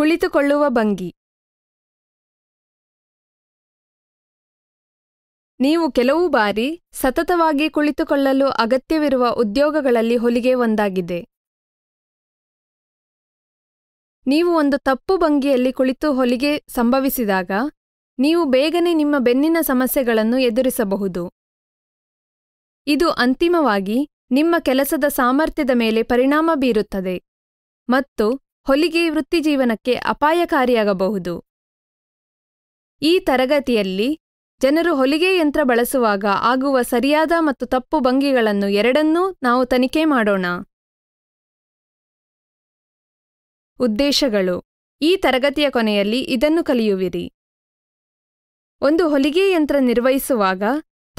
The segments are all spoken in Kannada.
ಕುಳಿತುಕೊಳ್ಳುವ ಭಂಗಿ ನೀವು ಕೆಲವು ಬಾರಿ ಸತತವಾಗಿ ಕುಳಿತುಕೊಳ್ಳಲು ಅಗತ್ಯವಿರುವ ಉದ್ಯೋಗಗಳಲ್ಲಿ ಹೊಲಿಗೆ ಒಂದಾಗಿದೆ ನೀವು ಒಂದು ತಪ್ಪು ಭಂಗಿಯಲ್ಲಿ ಕುಳಿತು ಹೊಲಿಗೆ ಸಂಭವಿಸಿದಾಗ ನೀವು ಬೇಗನೆ ನಿಮ್ಮ ಬೆನ್ನಿನ ಸಮಸ್ಯೆಗಳನ್ನು ಎದುರಿಸಬಹುದು ಇದು ಅಂತಿಮವಾಗಿ ನಿಮ್ಮ ಕೆಲಸದ ಸಾಮರ್ಥ್ಯದ ಮೇಲೆ ಪರಿಣಾಮ ಬೀರುತ್ತದೆ ಮತ್ತು ಹೊಲಿಗೆ ವೃತ್ತಿಜೀವನಕ್ಕೆ ಅಪಾಯಕಾರಿಯಾಗಬಹುದು ಈ ತರಗತಿಯಲ್ಲಿ ಜನರು ಹೊಲಿಗೆ ಯಂತ್ರ ಬಳಸುವಾಗ ಆಗುವ ಸರಿಯಾದ ಮತ್ತು ತಪ್ಪು ಭಂಗಿಗಳನ್ನು ಎರಡನ್ನೂ ನಾವು ತನಿಖೆ ಮಾಡೋಣ ಉದ್ದೇಶಗಳು ಈ ತರಗತಿಯ ಕೊನೆಯಲ್ಲಿ ಇದನ್ನು ಕಲಿಯುವಿರಿ ಒಂದು ಹೊಲಿಗೆ ಯಂತ್ರ ನಿರ್ವಹಿಸುವಾಗ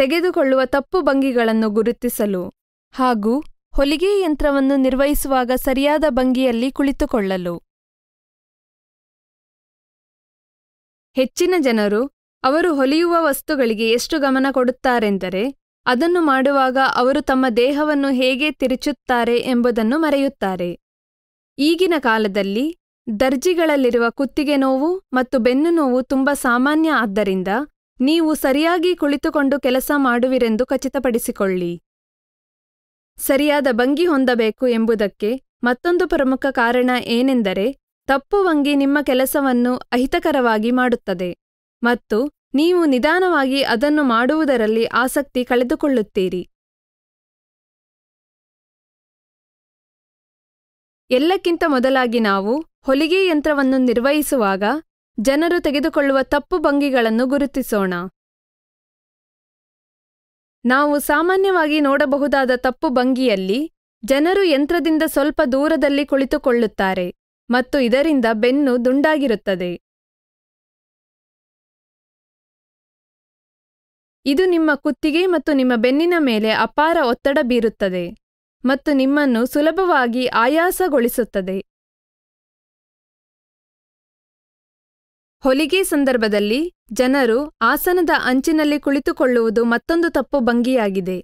ತೆಗೆದುಕೊಳ್ಳುವ ತಪ್ಪು ಭಂಗಿಗಳನ್ನು ಗುರುತಿಸಲು ಹಾಗೂ ಹೊಲಿಗೆ ಯಂತ್ರವನ್ನು ನಿರ್ವಹಿಸುವಾಗ ಸರಿಯಾದ ಭಂಗಿಯಲ್ಲಿ ಕುಳಿತುಕೊಳ್ಳಲು ಹೆಚ್ಚಿನ ಜನರು ಅವರು ಹೊಲಿಯುವ ವಸ್ತುಗಳಿಗೆ ಎಷ್ಟು ಗಮನ ಕೊಡುತ್ತಾರೆಂದರೆ ಅದನ್ನು ಮಾಡುವಾಗ ಅವರು ತಮ್ಮ ದೇಹವನ್ನು ಹೇಗೆ ತಿರುಚುತ್ತಾರೆ ಎಂಬುದನ್ನು ಮರೆಯುತ್ತಾರೆ ಈಗಿನ ಕಾಲದಲ್ಲಿ ದರ್ಜಿಗಳಲ್ಲಿರುವ ಕುತ್ತಿಗೆ ನೋವು ಮತ್ತು ಬೆನ್ನು ನೋವು ತುಂಬ ಸಾಮಾನ್ಯ ಆದ್ದರಿಂದ ನೀವು ಸರಿಯಾಗಿ ಕುಳಿತುಕೊಂಡು ಕೆಲಸ ಮಾಡುವಿರೆಂದು ಖಚಿತಪಡಿಸಿಕೊಳ್ಳಿ ಸರಿಯಾದ ಭಂಗಿ ಹೊಂದಬೇಕು ಎಂಬುದಕ್ಕೆ ಮತ್ತೊಂದು ಪ್ರಮುಖ ಕಾರಣ ಏನೆಂದರೆ ತಪ್ಪು ಭಂಗಿ ನಿಮ್ಮ ಕೆಲಸವನ್ನು ಅಹಿತಕರವಾಗಿ ಮಾಡುತ್ತದೆ ಮತ್ತು ನೀವು ನಿಧಾನವಾಗಿ ಅದನ್ನು ಮಾಡುವುದರಲ್ಲಿ ಆಸಕ್ತಿ ಕಳೆದುಕೊಳ್ಳುತ್ತೀರಿ ಎಲ್ಲಕ್ಕಿಂತ ಮೊದಲಾಗಿ ನಾವು ಹೊಲಿಗೆ ಯಂತ್ರವನ್ನು ನಿರ್ವಹಿಸುವಾಗ ಜನರು ತೆಗೆದುಕೊಳ್ಳುವ ತಪ್ಪು ಭಂಗಿಗಳನ್ನು ಗುರುತಿಸೋಣ ನಾವು ಸಾಮಾನ್ಯವಾಗಿ ನೋಡಬಹುದಾದ ತಪ್ಪು ಭಂಗಿಯಲ್ಲಿ ಜನರು ಯಂತ್ರದಿಂದ ಸ್ವಲ್ಪ ದೂರದಲ್ಲಿ ಕುಳಿತುಕೊಳ್ಳುತ್ತಾರೆ ಮತ್ತು ಇದರಿಂದ ಬೆನ್ನು ದುಂಡಾಗಿರುತ್ತದೆ ಇದು ನಿಮ್ಮ ಕುತ್ತಿಗೆ ಮತ್ತು ನಿಮ್ಮ ಬೆನ್ನಿನ ಮೇಲೆ ಅಪಾರ ಒತ್ತಡ ಬೀರುತ್ತದೆ ಮತ್ತು ನಿಮ್ಮನ್ನು ಸುಲಭವಾಗಿ ಆಯಾಸಗೊಳಿಸುತ್ತದೆ ಹೊಲಿಗೆ ಸಂದರ್ಭದಲ್ಲಿ ಜನರು ಆಸನದ ಅಂಚಿನಲ್ಲಿ ಕುಳಿತುಕೊಳ್ಳುವುದು ಮತ್ತೊಂದು ತಪ್ಪು ಭಂಗಿಯಾಗಿದೆ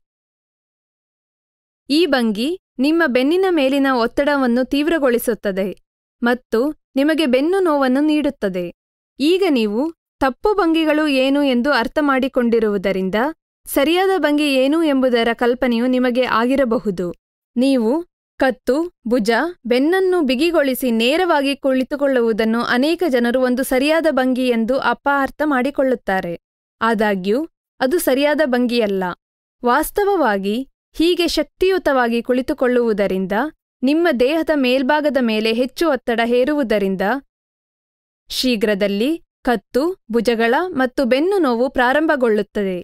ಈ ಭಂಗಿ ನಿಮ್ಮ ಬೆನ್ನಿನ ಮೇಲಿನ ಒತ್ತಡವನ್ನು ತೀವ್ರಗೊಳಿಸುತ್ತದೆ ಮತ್ತು ನಿಮಗೆ ಬೆನ್ನು ನೋವನ್ನು ನೀಡುತ್ತದೆ ಈಗ ನೀವು ತಪ್ಪು ಭಂಗಿಗಳು ಏನು ಎಂದು ಅರ್ಥ ಮಾಡಿಕೊಂಡಿರುವುದರಿಂದ ಸರಿಯಾದ ಭಂಗಿ ಏನು ಎಂಬುದರ ಕಲ್ಪನೆಯು ನಿಮಗೆ ಆಗಿರಬಹುದು ನೀವು ಕತ್ತು ಭುಜ ಬೆನ್ನನ್ನು ಬಿಗಿಗೊಳಿಸಿ ನೇರವಾಗಿ ಕುಳಿತುಕೊಳ್ಳುವುದನ್ನು ಅನೇಕ ಜನರು ಒಂದು ಸರಿಯಾದ ಭಂಗಿ ಎಂದು ಅಪಾರ್ಥ ಮಾಡಿಕೊಳ್ಳುತ್ತಾರೆ ಆದಾಗ್ಯೂ ಅದು ಸರಿಯಾದ ಭಂಗಿಯಲ್ಲ ವಾಸ್ತವವಾಗಿ ಹೀಗೆ ಶಕ್ತಿಯುತವಾಗಿ ಕುಳಿತುಕೊಳ್ಳುವುದರಿಂದ ನಿಮ್ಮ ದೇಹದ ಮೇಲ್ಭಾಗದ ಮೇಲೆ ಹೆಚ್ಚು ಒತ್ತಡ ಹೇರುವುದರಿಂದ ಶೀಘ್ರದಲ್ಲಿ ಕತ್ತು ಭುಜಗಳ ಮತ್ತು ಬೆನ್ನು ನೋವು ಪ್ರಾರಂಭಗೊಳ್ಳುತ್ತದೆ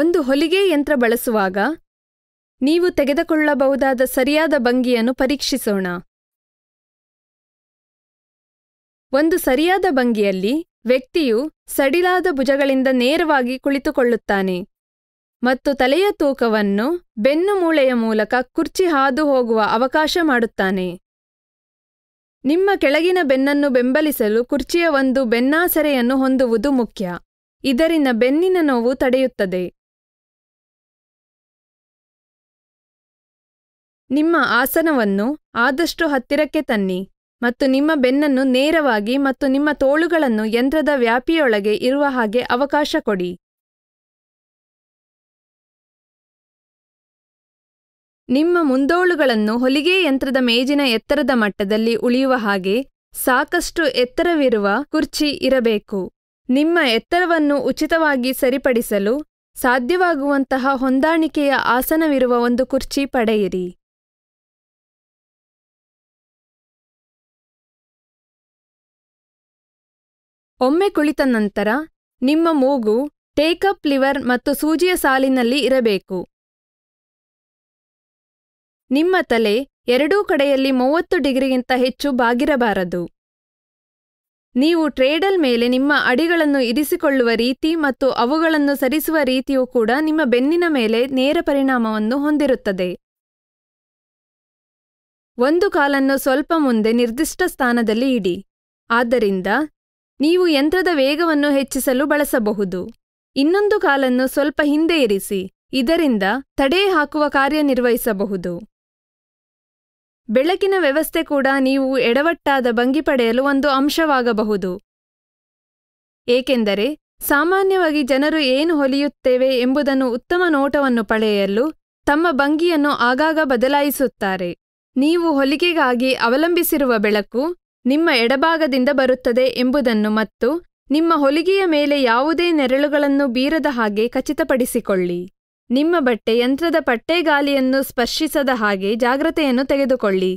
ಒಂದು ಹೊಲಿಗೆ ಯಂತ್ರ ಬಳಸುವಾಗ ನೀವು ತೆಗೆದುಕೊಳ್ಳಬಹುದಾದ ಸರಿಯಾದ ಭಂಗಿಯನ್ನು ಪರೀಕ್ಷಿಸೋಣ ಒಂದು ಸರಿಯಾದ ಭಂಗಿಯಲ್ಲಿ ವ್ಯಕ್ತಿಯು ಸಡಿಲಾದ ಭುಜಗಳಿಂದ ನೇರವಾಗಿ ಕುಳಿತುಕೊಳ್ಳುತ್ತಾನೆ ಮತ್ತು ತಲೆಯ ತೂಕವನ್ನು ಬೆನ್ನುಮೂಳೆಯ ಮೂಲಕ ಕುರ್ಚಿ ಹಾದು ಹೋಗುವ ಅವಕಾಶ ಮಾಡುತ್ತಾನೆ ನಿಮ್ಮ ಕೆಳಗಿನ ಬೆನ್ನನ್ನು ಬೆಂಬಲಿಸಲು ಕುರ್ಚಿಯ ಒಂದು ಬೆನ್ನಾಸರೆಯನ್ನು ಹೊಂದುವುದು ಮುಖ್ಯ ಇದರಿಂದ ಬೆನ್ನಿನ ನೋವು ತಡೆಯುತ್ತದೆ ನಿಮ್ಮ ಆಸನವನ್ನು ಆದಷ್ಟು ಹತ್ತಿರಕ್ಕೆ ತನ್ನಿ ಮತ್ತು ನಿಮ್ಮ ಬೆನ್ನನ್ನು ನೇರವಾಗಿ ಮತ್ತು ನಿಮ್ಮ ತೋಳುಗಳನ್ನು ಯಂತ್ರದ ವ್ಯಾಪಿಯೊಳಗೆ ಇರುವ ಹಾಗೆ ಅವಕಾಶ ಕೊಡಿ ನಿಮ್ಮ ಮುಂದೋಳುಗಳನ್ನು ಹೊಲಿಗೆ ಯಂತ್ರದ ಮೇಜಿನ ಎತ್ತರದ ಮಟ್ಟದಲ್ಲಿ ಉಳಿಯುವ ಹಾಗೆ ಸಾಕಷ್ಟು ಎತ್ತರವಿರುವ ಕುರ್ಚಿ ಇರಬೇಕು ನಿಮ್ಮ ಎತ್ತರವನ್ನು ಉಚಿತವಾಗಿ ಸರಿಪಡಿಸಲು ಸಾಧ್ಯವಾಗುವಂತಹ ಹೊಂದಾಣಿಕೆಯ ಆಸನವಿರುವ ಒಂದು ಕುರ್ಚಿ ಪಡೆಯಿರಿ ಒಮ್ಮೆ ಕುಳಿತ ನಂತರ ನಿಮ್ಮ ಮೂಗು ಟೇಕಪ್ ಲಿವರ್ ಮತ್ತು ಸೂಜಿಯ ಸಾಲಿನಲ್ಲಿ ಇರಬೇಕು ನಿಮ್ಮ ತಲೆ ಎರಡೂ ಕಡೆಯಲ್ಲಿ ಮೂವತ್ತು ಡಿಗ್ರಿಗಿಂತ ಹೆಚ್ಚು ಬಾಗಿರಬಾರದು ನೀವು ಟ್ರೇಡಲ್ ಮೇಲೆ ನಿಮ್ಮ ಅಡಿಗಳನ್ನು ಇರಿಸಿಕೊಳ್ಳುವ ರೀತಿ ಮತ್ತು ಅವುಗಳನ್ನು ಸರಿಸುವ ರೀತಿಯೂ ಕೂಡ ನಿಮ್ಮ ಬೆನ್ನಿನ ಮೇಲೆ ನೇರ ಪರಿಣಾಮವನ್ನು ಹೊಂದಿರುತ್ತದೆ ಒಂದು ಕಾಲನ್ನು ಸ್ವಲ್ಪ ಮುಂದೆ ನಿರ್ದಿಷ್ಟ ಸ್ಥಾನದಲ್ಲಿ ಇಡಿ ಆದ್ದರಿಂದ ನೀವು ಯಂತ್ರದ ವೇಗವನ್ನು ಹೆಚ್ಚಿಸಲು ಬಳಸಬಹುದು ಇನ್ನೊಂದು ಕಾಲನ್ನು ಸ್ವಲ್ಪ ಹಿಂದೆ ಇರಿಸಿ ಇದರಿಂದ ತಡೆ ಹಾಕುವ ಕಾರ್ಯನಿರ್ವಹಿಸಬಹುದು ಬೆಳಕಿನ ವ್ಯವಸ್ಥೆ ಕೂಡ ನೀವು ಎಡವಟ್ಟಾದ ಭಂಗಿ ಪಡೆಯಲು ಒಂದು ಅಂಶವಾಗಬಹುದು ಏಕೆಂದರೆ ಸಾಮಾನ್ಯವಾಗಿ ಜನರು ಏನು ಹೊಲಿಯುತ್ತೇವೆ ಎಂಬುದನ್ನು ಉತ್ತಮ ನೋಟವನ್ನು ಪಡೆಯಲು ತಮ್ಮ ಭಂಗಿಯನ್ನು ಆಗಾಗ ಬದಲಾಯಿಸುತ್ತಾರೆ ನೀವು ಹೊಲಿಕೆಗಾಗಿ ಅವಲಂಬಿಸಿರುವ ಬೆಳಕು ನಿಮ್ಮ ಎಡಭಾಗದಿಂದ ಬರುತ್ತದೆ ಎಂಬುದನ್ನು ಮತ್ತು ನಿಮ್ಮ ಹೊಲಿಗೆಯ ಮೇಲೆ ಯಾವುದೇ ನೆರಳುಗಳನ್ನು ಬೀರದ ಹಾಗೆ ಖಚಿತಪಡಿಸಿಕೊಳ್ಳಿ ನಿಮ್ಮ ಬಟ್ಟೆ ಯಂತ್ರದ ಪಟ್ಟೆಗಾಲಿಯನ್ನು ಸ್ಪರ್ಶಿಸದ ಹಾಗೆ ಜಾಗ್ರತೆಯನ್ನು ತೆಗೆದುಕೊಳ್ಳಿ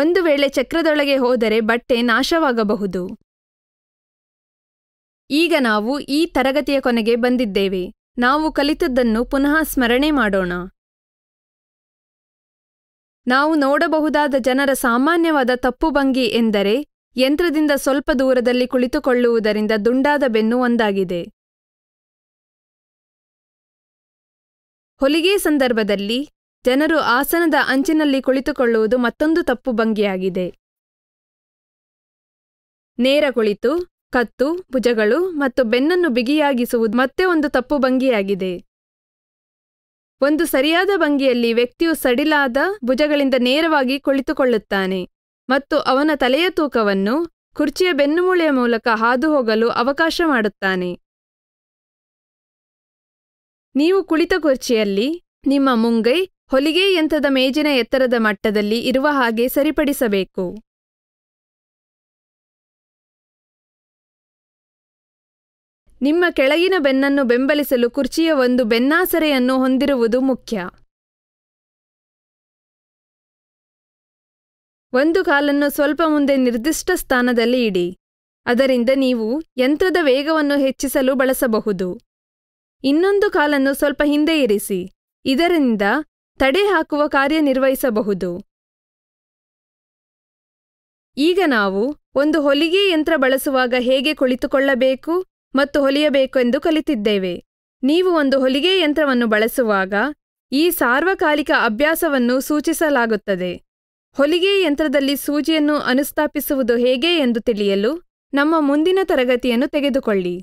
ಒಂದು ವೇಳೆ ಚಕ್ರದೊಳಗೆ ಹೋದರೆ ಬಟ್ಟೆ ನಾಶವಾಗಬಹುದು ಈಗ ನಾವು ಈ ತರಗತಿಯ ಕೊನೆಗೆ ಬಂದಿದ್ದೇವೆ ನಾವು ಕಲಿತದ್ದನ್ನು ಪುನಃ ಸ್ಮರಣೆ ಮಾಡೋಣ ನಾವು ನೋಡಬಹುದಾದ ಜನರ ಸಾಮಾನ್ಯವಾದ ತಪ್ಪು ಭಂಗಿ ಎಂದರೆ ಯಂತ್ರದಿಂದ ಸ್ವಲ್ಪ ದೂರದಲ್ಲಿ ಕುಳಿತುಕೊಳ್ಳುವುದರಿಂದ ದುಂಡಾದ ಬೆನ್ನು ಒಂದಾಗಿದೆ ಹೊಲಿಗೆ ಸಂದರ್ಭದಲ್ಲಿ ಜನರು ಆಸನದ ಅಂಚಿನಲ್ಲಿ ಕುಳಿತುಕೊಳ್ಳುವುದು ಮತ್ತೊಂದು ತಪ್ಪು ಭಂಗಿಯಾಗಿದೆ ನೇರ ಕುಳಿತು ಕತ್ತು ಭುಜಗಳು ಮತ್ತು ಬೆನ್ನನ್ನು ಬಿಗಿಯಾಗಿಸುವುದು ಮತ್ತೆ ಒಂದು ತಪ್ಪು ಭಂಗಿಯಾಗಿದೆ ಒಂದು ಸರಿಯಾದ ಭಂಗಿಯಲ್ಲಿ ವ್ಯಕ್ತಿಯು ಸಡಿಲಾದ ಭುಜಗಳಿಂದ ನೇರವಾಗಿ ಕುಳಿತುಕೊಳ್ಳುತ್ತಾನೆ ಮತ್ತು ಅವನ ತಲೆಯ ತೂಕವನ್ನು ಕುರ್ಚಿಯ ಬೆನ್ನುಮೂಳೆಯ ಮೂಲಕ ಹಾದು ಹೋಗಲು ಅವಕಾಶ ಮಾಡುತ್ತಾನೆ ನೀವು ಕುಳಿತ ಕುರ್ಚಿಯಲ್ಲಿ ನಿಮ್ಮ ಮುಂಗೈ ಹೊಲಿಗೆ ಯಂತ್ರದ ಮೇಜಿನ ಎತ್ತರದ ಮಟ್ಟದಲ್ಲಿ ಇರುವ ಹಾಗೆ ಸರಿಪಡಿಸಬೇಕು ನಿಮ್ಮ ಕೆಳಗಿನ ಬೆನ್ನನ್ನು ಬೆಂಬಲಿಸಲು ಕುರ್ಚಿಯ ಒಂದು ಬೆನ್ನಾಸರೆಯನ್ನು ಹೊಂದಿರುವುದು ಮುಖ್ಯ ಒಂದು ಕಾಲನ್ನು ಸ್ವಲ್ಪ ಮುಂದೆ ನಿರ್ದಿಷ್ಟ ಸ್ಥಾನದಲ್ಲಿ ಇಡಿ ಅದರಿಂದ ನೀವು ಯಂತ್ರದ ವೇಗವನ್ನು ಹೆಚ್ಚಿಸಲು ಬಳಸಬಹುದು ಇನ್ನೊಂದು ಕಾಲನ್ನು ಸ್ವಲ್ಪ ಹಿಂದೆ ಇರಿಸಿ ಇದರಿಂದ ತಡೆ ಹಾಕುವ ಕಾರ್ಯನಿರ್ವಹಿಸಬಹುದು ಈಗ ನಾವು ಒಂದು ಹೊಲಿಗೆ ಯಂತ್ರ ಬಳಸುವಾಗ ಹೇಗೆ ಕುಳಿತುಕೊಳ್ಳಬೇಕು ಮತ್ತು ಹೊಲಿಯಬೇಕೆಂದು ಕಲಿತಿದ್ದೇವೆ ನೀವು ಒಂದು ಹೊಲಿಗೆ ಯಂತ್ರವನ್ನು ಬಳಸುವಾಗ ಈ ಸಾರ್ವಕಾಲಿಕ ಅಭ್ಯಾಸವನ್ನು ಸೂಚಿಸಲಾಗುತ್ತದೆ ಹೊಲಿಗೆ ಯಂತ್ರದಲ್ಲಿ ಸೂಜಿಯನ್ನು ಅನುಸ್ಥಾಪಿಸುವುದು ಹೇಗೆ ಎಂದು ತಿಳಿಯಲು ನಮ್ಮ ಮುಂದಿನ ತರಗತಿಯನ್ನು ತೆಗೆದುಕೊಳ್ಳಿ